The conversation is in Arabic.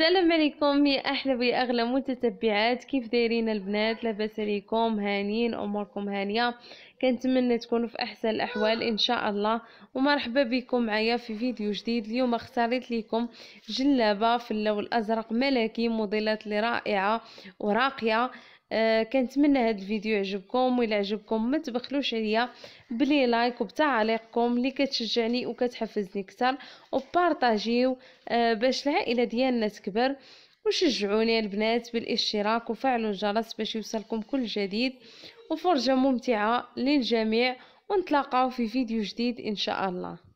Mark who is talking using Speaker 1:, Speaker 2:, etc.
Speaker 1: السلام عليكم يا احلى ويا اغلى متتبعات كيف دايرين البنات لاباس عليكم هانيين اموركم هانيه كنتمنى تكونوا في احسن الاحوال ان شاء الله ومرحبا بكم معايا في فيديو جديد اليوم اختاريت لكم جلابه في اللون الازرق ملكي موديلات رائعه وراقيه آه، كنتمنى هذا الفيديو يعجبكم وإلا عجبكم ما تبخلوش عليا بلي لايك وبتعليقكم اللي كتشجعني وكتحفزني كتر وبارطاجيو آه، باش العائله ديالنا تكبر وشجعوني البنات بالاشتراك وفعلوا الجرس باش يوصلكم كل جديد وفرجه ممتعه للجميع ونتلاقاو في فيديو جديد ان شاء الله